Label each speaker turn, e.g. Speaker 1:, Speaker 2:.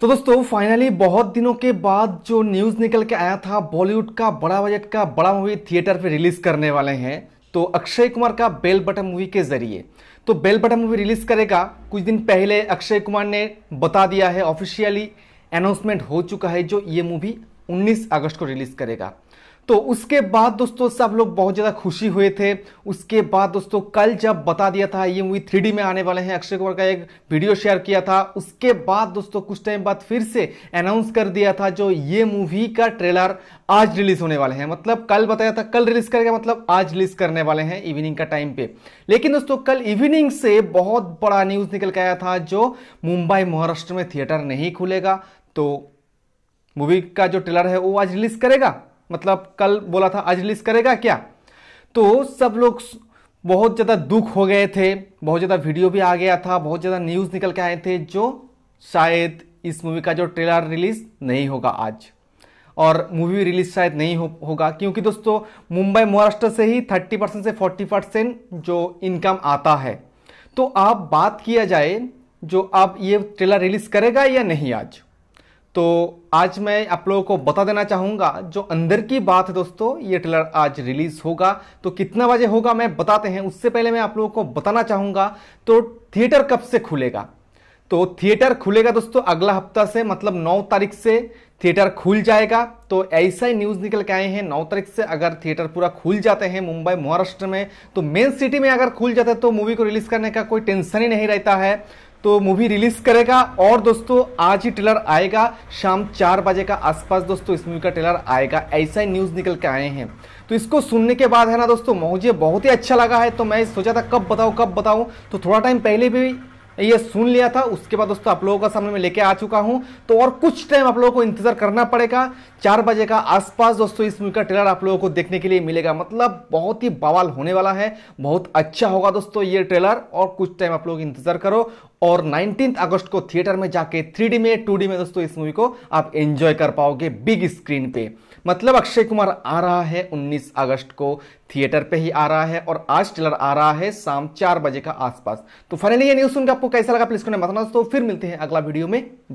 Speaker 1: तो दोस्तों फाइनली बहुत दिनों के बाद जो न्यूज़ निकल के आया था बॉलीवुड का बड़ा बजट का बड़ा मूवी थिएटर पे रिलीज़ करने वाले हैं तो अक्षय कुमार का बेल बटन मूवी के जरिए तो बेल बटन मूवी रिलीज़ करेगा कुछ दिन पहले अक्षय कुमार ने बता दिया है ऑफिशियली अनाउंसमेंट हो चुका है जो ये मूवी 19 अगस्त को रिलीज़ करेगा तो उसके बाद दोस्तों सब लोग बहुत ज़्यादा खुशी हुए थे उसके बाद दोस्तों कल जब बता दिया था ये मूवी थ्री में आने वाले हैं अक्षय कुमार का एक वीडियो शेयर किया था उसके बाद दोस्तों कुछ टाइम बाद फिर से अनाउंस कर दिया था जो ये मूवी का ट्रेलर आज रिलीज होने वाले हैं मतलब कल बताया था कल रिलीज करेगा मतलब आज रिलीज करने वाले हैं इवनिंग का टाइम पे लेकिन दोस्तों कल इवनिंग से बहुत बड़ा न्यूज़ निकल के आया था जो मुंबई महाराष्ट्र में थिएटर नहीं खुलेगा तो मूवी का जो ट्रेलर है वो आज रिलीज करेगा मतलब कल बोला था आज रिलीज करेगा क्या तो सब लोग बहुत ज़्यादा दुख हो गए थे बहुत ज़्यादा वीडियो भी आ गया था बहुत ज़्यादा न्यूज़ निकल के आए थे जो शायद इस मूवी का जो ट्रेलर रिलीज नहीं होगा आज और मूवी रिलीज शायद नहीं हो, होगा क्योंकि दोस्तों मुंबई महाराष्ट्र से ही 30 परसेंट से 40 परसेंट जो इनकम आता है तो आप बात किया जाए जो आप ये ट्रेलर रिलीज करेगा या नहीं आज तो आज मैं आप लोगों को बता देना चाहूंगा जो अंदर की बात है दोस्तों ये ट्रेलर आज रिलीज होगा तो कितना बजे होगा मैं बताते हैं उससे पहले मैं आप लोगों को बताना चाहूंगा तो थिएटर कब से खुलेगा तो थिएटर खुलेगा दोस्तों अगला हफ्ता से मतलब 9 तारीख से थिएटर खुल जाएगा तो ऐसा ही न्यूज़ निकल के आए हैं 9 तारीख से अगर थिएटर पूरा खुल जाते हैं मुंबई महाराष्ट्र में तो मेन सिटी में अगर खुल जाते तो मूवी को रिलीज़ करने का कोई टेंशन ही नहीं रहता है तो मूवी रिलीज करेगा और दोस्तों आज ही ट्रेलर आएगा शाम चार बजे का आसपास दोस्तों इस मूवी का ट्रेलर आएगा ऐसा ही न्यूज़ निकल के आए हैं तो इसको सुनने के बाद है ना दोस्तों मुझे बहुत ही अच्छा लगा है तो मैं सोचा था कब बताऊँ कब बताऊँ तो थोड़ा टाइम पहले भी ये सुन लिया था उसके बाद दोस्तों आप लोगों का सामने में लेके आ चुका हूं तो और कुछ टाइम आप लोगों को इंतजार करना पड़ेगा चार बजे का आसपास दोस्तों इस मूवी का ट्रेलर आप लोगों को देखने के लिए मिलेगा मतलब बहुत ही बवाल होने वाला है बहुत अच्छा होगा दोस्तों ये ट्रेलर और कुछ टाइम आप लोग इंतजार करो और नाइनटीन अगस्त को थिएटर में जाके थ्री में टू में दोस्तों इस मूवी को आप एंजॉय कर पाओगे बिग स्क्रीन पे मतलब अक्षय कुमार आ रहा है 19 अगस्त को थिएटर पे ही आ रहा है और आज ट्रेलर आ रहा है शाम चार बजे का आसपास तो फाइनली ये न्यूज़ सुनकर आपको कैसा लगा प्लीज कमेंट बताना दोस्तों फिर मिलते हैं अगला वीडियो में